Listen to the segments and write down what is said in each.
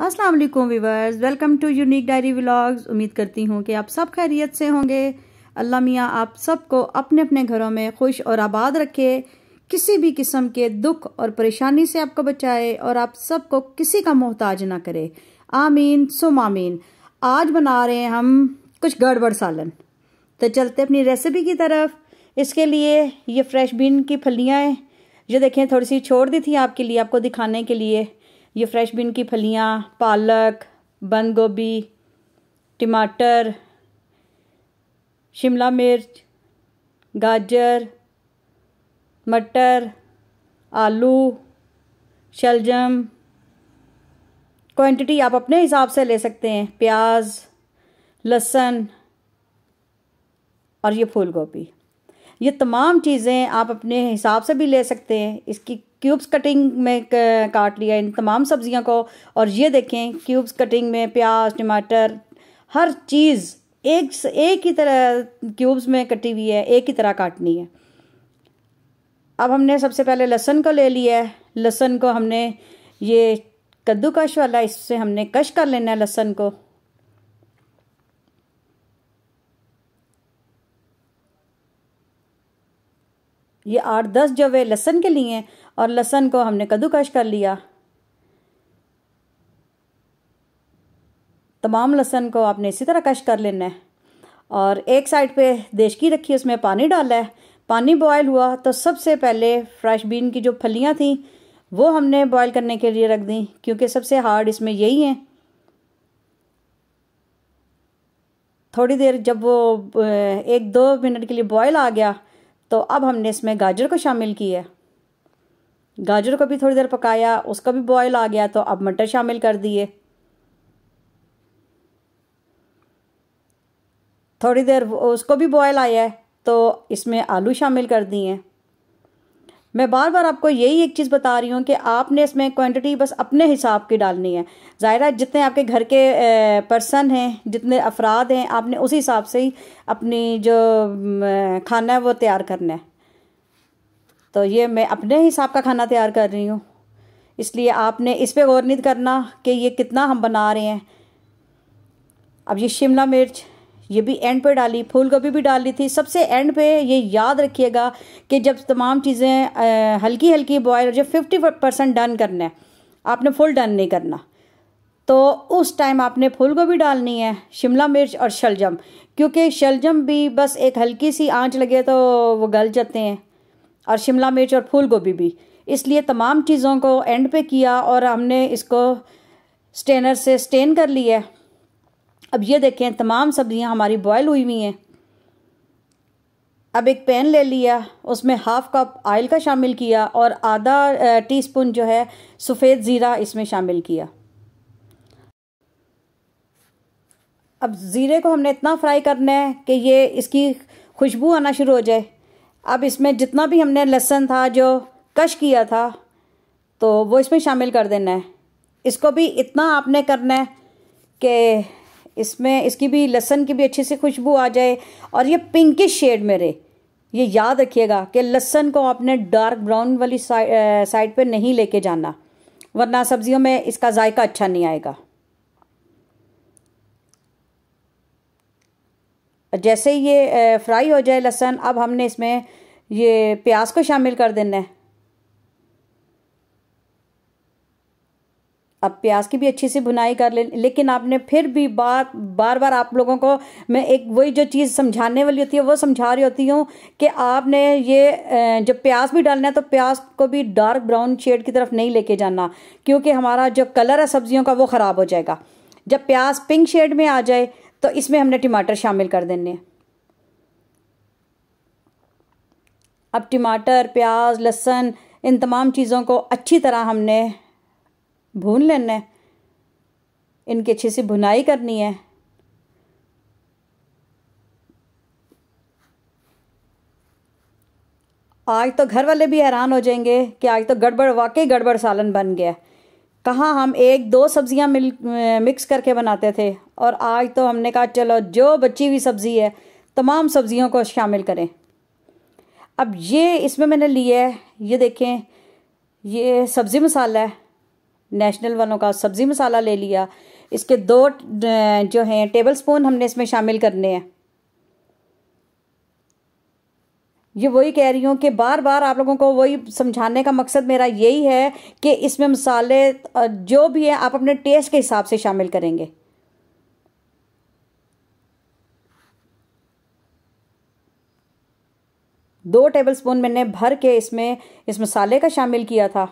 अस्सलाम वालेकुम viewers welcome to unique diary vlogs उम्मीद करती हूँ कि आप सब खैरियत से होंगे अल्लाह मियाँ आप सबको अपने अपने घरों में खुश और आबाद रखे किसी भी किस्म के दुख और परेशानी से आपको बचाए और आप सबको किसी का मोहताज ना करे आमीन सुम आमीन आज बना रहे हैं हम कुछ गड़बड़ सालन तो चलते अपनी रेसिपी की तरफ इसके लिए ये फ्रेश बीन की फलियाँ जो देखें थोड़ी सी छोड़ दी थी आपके लिए आपको दिखाने के लिए ये फ्रेश बिन की फलियाँ पालक बंद गोभी टमाटर शिमला मिर्च गाजर मटर आलू शलजम क्वांटिटी आप अपने हिसाब से ले सकते हैं प्याज लहसन और ये फूल गोभी ये तमाम चीज़ें आप अपने हिसाब से भी ले सकते हैं इसकी क्यूब्स कटिंग में काट लिया इन तमाम सब्जियों को और ये देखें क्यूब्स कटिंग में प्याज टमाटर हर चीज़ एक एक ही तरह क्यूब्स में कटी हुई है एक ही तरह काटनी है अब हमने सबसे पहले लहसन को ले लिया है लहसन को हमने ये कद्दूकश वाला इससे हमने कश कर लेना है लहसन को ये आठ दस जवे लहसन के लिए हैं और लहसन को हमने कद्दूकश कर लिया तमाम लहसन को आपने इसी तरह कश कर लेना है और एक साइड पे देशकी रखी उसमें पानी डाला है पानी बॉयल हुआ तो सबसे पहले फ्रेश बीन की जो फलियाँ थीं वो हमने बॉयल करने के लिए रख दी क्योंकि सबसे हार्ड इसमें यही है थोड़ी देर जब वो एक दो मिनट के लिए बॉयल आ गया तो अब हमने इसमें गाजर को शामिल किया है गाजर को भी थोड़ी देर पकाया उसका भी बॉयल आ गया तो अब मटर शामिल कर दिए थोड़ी देर उसको भी बॉयल आया है तो इसमें आलू शामिल कर दिए मैं बार बार आपको यही एक चीज़ बता रही हूँ कि आपने इसमें क्वांटिटी बस अपने हिसाब की डालनी है ज़ाहिर जितने आपके घर के पर्सन हैं जितने अफराद हैं आपने उसी हिसाब से ही अपनी जो खाना है वो तैयार करना है तो ये मैं अपने हिसाब का खाना तैयार कर रही हूँ इसलिए आपने इस पर गौर नहीं करना कि ये कितना हम बना रहे हैं अब ये शिमला मिर्च ये भी एंड पे डाली फूल गोभी भी डाल थी सबसे एंड पे ये याद रखिएगा कि जब तमाम चीज़ें हल्की हल्की बॉयल जब फिफ्टी परसेंट डन करना है आपने फुल डन नहीं करना तो उस टाइम आपने फूल गोभी डालनी है शिमला मिर्च और शलजम क्योंकि शलजम भी बस एक हल्की सी आंच लगे तो वो गल जाते हैं और शिमला मिर्च और फूल गोभी भी इसलिए तमाम चीज़ों को एंड पे किया और हमने इसको स्टेनर से स्टेन कर लिया अब ये देखें तमाम सब्ज़ियाँ हमारी बॉयल हुई हुई हैं अब एक पैन ले लिया उसमें हाफ़ कप आयल का शामिल किया और आधा टीस्पून जो है सफ़ेद ज़ीरा इसमें शामिल किया अब ज़ीरे को हमने इतना फ्राई करना है कि ये इसकी खुशबू आना शुरू हो जाए अब इसमें जितना भी हमने लहसन था जो कश किया था तो वो इसमें शामिल कर देना है इसको भी इतना आपने करना है कि इसमें इसकी भी लहसन की भी अच्छी सी खुशबू आ जाए और ये पिंकिश शेड में ये याद रखिएगा कि लहसन को आपने डार्क ब्राउन वाली साइड पर नहीं लेके जाना वरना सब्जियों में इसका जायका अच्छा नहीं आएगा जैसे ही ये फ्राई हो जाए लहसन अब हमने इसमें ये प्याज को शामिल कर देना है अब प्याज की भी अच्छी सी भुनाई कर ले लेकिन आपने फिर भी बार बार बार आप लोगों को मैं एक वही जो चीज़ समझाने वाली होती है वो समझा रही होती हूँ कि आपने ये जब प्याज भी डालना है तो प्याज को भी डार्क ब्राउन शेड की तरफ नहीं लेके जाना क्योंकि हमारा जो कलर है सब्जियों का वो ख़राब हो जाएगा जब प्याज पिंक शेड में आ जाए तो इसमें हमने टमाटर शामिल कर देने हैं अब टमाटर प्याज लहसुन इन तमाम चीज़ों को अच्छी तरह हमने भून लेना है इनकी अच्छी सी भुनाई करनी है आज तो घर वाले भी हैरान हो जाएंगे कि आज तो गड़बड़ वाकई गड़बड़ सालन बन गया कहाँ हम एक दो सब्जियाँ मिल मिक्स करके बनाते थे और आज तो हमने कहा चलो जो बची हुई सब्ज़ी है तमाम सब्ज़ियों को शामिल करें अब ये इसमें मैंने लिया है ये देखें ये सब्ज़ी मसाला है नेशनल वनों का सब्ज़ी मसाला ले लिया इसके दो जो हैं टेबल स्पून हमने इसमें शामिल करने हैं ये वही कह रही हूँ कि बार बार आप लोगों को वही समझाने का मकसद मेरा यही है कि इसमें मसाले जो भी है आप अपने टेस्ट के हिसाब से शामिल करेंगे दो टेबलस्पून मैंने भर के इसमें इस मसाले का शामिल किया था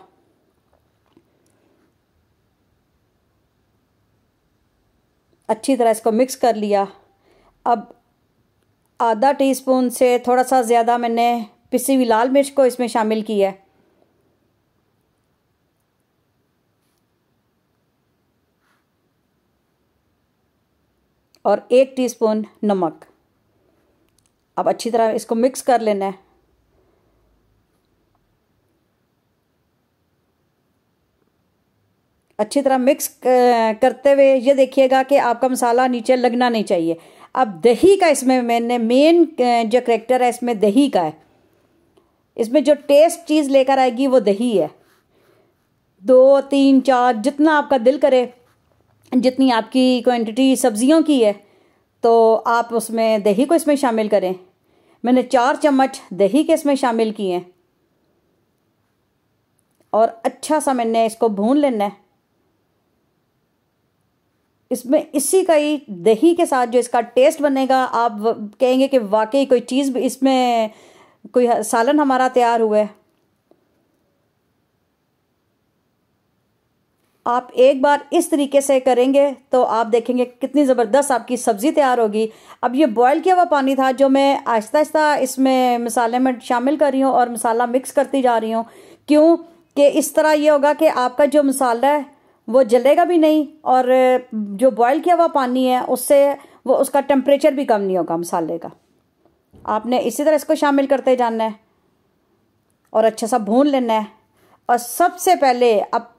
अच्छी तरह इसको मिक्स कर लिया अब आधा टीस्पून से थोड़ा सा ज़्यादा मैंने पिसी हुई लाल मिर्च को इसमें शामिल किया है और एक टीस्पून नमक अब अच्छी तरह इसको मिक्स कर लेना है अच्छी तरह मिक्स करते हुए ये देखिएगा कि आपका मसाला नीचे लगना नहीं चाहिए अब दही का इसमें मैंने मेन जो करेक्टर है इसमें दही का है इसमें जो टेस्ट चीज़ लेकर आएगी वो दही है दो तीन चार जितना आपका दिल करे जितनी आपकी क्वांटिटी सब्जियों की है तो आप उसमें दही को इसमें शामिल करें मैंने चार चम्मच दही के इसमें शामिल किए हैं और अच्छा सा मैंने इसको भून लेना है इसमें इसी का ही दही के साथ जो इसका टेस्ट बनेगा आप कहेंगे कि वाकई कोई चीज़ भी इसमें कोई सालन हमारा तैयार हुआ है आप एक बार इस तरीके से करेंगे तो आप देखेंगे कितनी ज़बरदस्त आपकी सब्ज़ी तैयार होगी अब ये बॉयल किया हुआ पानी था जो मैं आहिस्ता आहिस्ता इसमें मसाले में शामिल कर रही हूँ और मसाला मिक्स करती जा रही हूँ क्यों कि इस तरह ये होगा कि आपका जो मसाला है वो जलेगा भी नहीं और जो बॉयल किया हुआ पानी है उससे वो उसका टेम्परेचर भी कम नहीं होगा मसाले का आपने इसी तरह इसको शामिल करते जाना है और अच्छा सा भून लेना है और सबसे पहले अब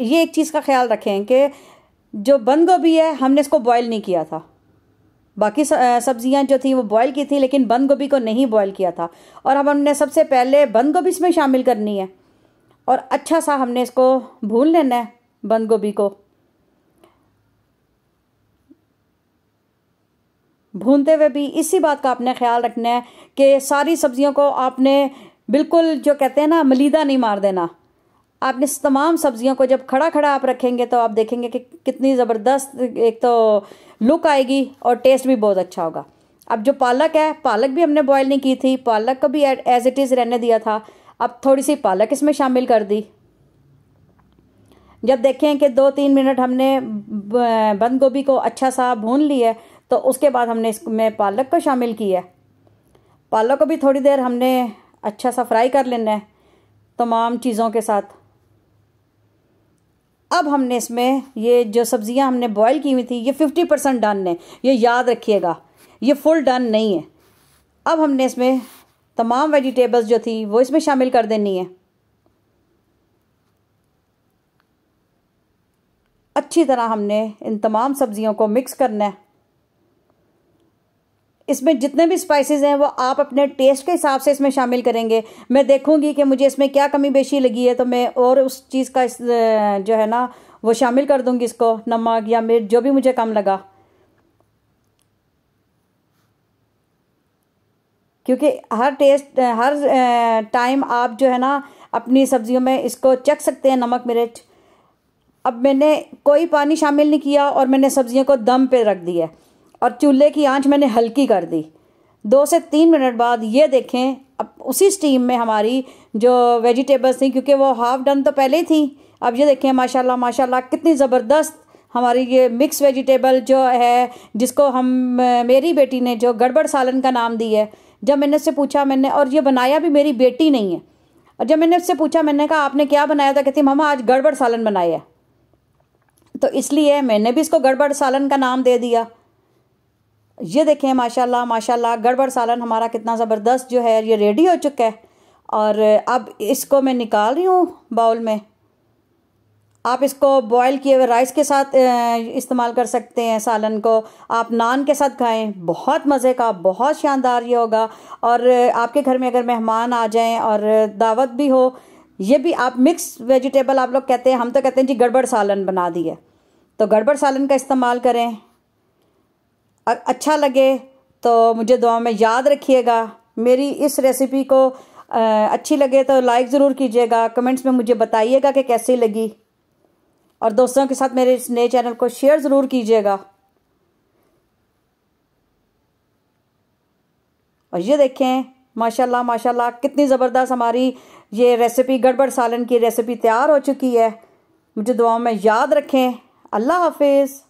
ये एक चीज़ का ख्याल रखें कि जो बंद गोभी है हमने इसको बॉयल नहीं किया था बाकी सब्जियां जो थी वो बॉयल की थी लेकिन बंद गोभी को नहीं बॉयल किया था और अब हमने सबसे पहले बंद गोभी इसमें शामिल करनी है और अच्छा सा हमने इसको भून लेना है बंद गोभी को भूनते हुए भी इसी बात का आपने ख्याल रखना है कि सारी सब्जियों को आपने बिल्कुल जो कहते हैं ना मलीदा नहीं मार देना आपने तमाम सब्जियों को जब खड़ा खड़ा आप रखेंगे तो आप देखेंगे कि कितनी ज़बरदस्त एक तो लुक आएगी और टेस्ट भी बहुत अच्छा होगा अब जो पालक है पालक भी हमने बॉयल नहीं की थी पालक को भी एज इट इज़ रहने दिया था अब थोड़ी सी पालक इसमें शामिल कर दी जब देखें कि दो तीन मिनट हमने बंद गोभी को अच्छा सा भून लिया है तो उसके बाद हमने इसमें पालक को शामिल किया है पालक को भी थोड़ी देर हमने अच्छा सा फ्राई कर लेना है तमाम चीज़ों के साथ अब हमने इसमें ये जो सब्ज़ियाँ हमने बॉईल की हुई थी ये फिफ्टी परसेंट डन है ये याद रखिएगा ये फुल डन नहीं है अब हमने इसमें तमाम वेजिटेबल्स जो थी वो इसमें शामिल कर देनी है अच्छी तरह हमने इन तमाम सब्ज़ियों को मिक्स करना है इसमें जितने भी स्पाइसेस हैं वो आप अपने टेस्ट के हिसाब से इसमें शामिल करेंगे मैं देखूंगी कि मुझे इसमें क्या कमी बेशी लगी है तो मैं और उस चीज़ का जो है ना वो शामिल कर दूंगी इसको नमक या मिर्च जो भी मुझे कम लगा क्योंकि हर टेस्ट हर टाइम आप जो है ना अपनी सब्जियों में इसको चख सकते हैं नमक मिर्च अब मैंने कोई पानी शामिल नहीं किया और मैंने सब्जियों को दम पे रख दिया और चूल्हे की आंच मैंने हल्की कर दी दो से तीन मिनट बाद ये देखें अब उसी स्टीम में हमारी जो वेजिटेबल्स थी क्योंकि वो हाफ डन तो पहले ही थी अब ये देखें माशाल्लाह माशाल्लाह कितनी ज़बरदस्त हमारी ये मिक्स वेजिटेबल जो है जिसको हम मेरी बेटी ने जो गड़बड़ सालन का नाम दी है जब मैंने उससे पूछा मैंने और ये बनाया भी मेरी बेटी नहीं है और जब मैंने उससे पूछा मैंने कहा आपने क्या बनाया था कहती मामा आज गड़बड़ सालन बनाया है तो इसलिए मैंने भी इसको गड़बड़ सालन का नाम दे दिया ये देखें माशाल्लाह माशाल्लाह गड़बड़ सालन हमारा कितना ज़बरदस्त जो है ये रेडी हो चुका है और अब इसको मैं निकाल रही हूँ बाउल में आप इसको बॉयल किए हुए राइस के साथ इस्तेमाल कर सकते हैं सालन को आप नान के साथ खाएं बहुत मज़े का बहुत शानदार ये होगा और आपके घर में अगर मेहमान आ जाएं और दावत भी हो ये भी आप मिक्स वेजिटेबल आप लोग कहते हैं हम तो कहते हैं जी गड़बड़ सालन बना दिए है तो गड़बड़ सालन का इस्तेमाल करें अच्छा लगे तो मुझे दुआ में याद रखिएगा मेरी इस रेसिपी को अच्छी लगे तो लाइक ज़रूर कीजिएगा कमेंट्स में मुझे बताइएगा कि कैसी लगी और दोस्तों के साथ मेरे इस नए चैनल को शेयर ज़रूर कीजिएगा और ये देखें माशाल्लाह माशाल्लाह कितनी ज़बरदस्त हमारी ये रेसिपी गड़बड़ सालन की रेसिपी तैयार हो चुकी है मुझे दुआओं में याद रखें Allah Hafiz.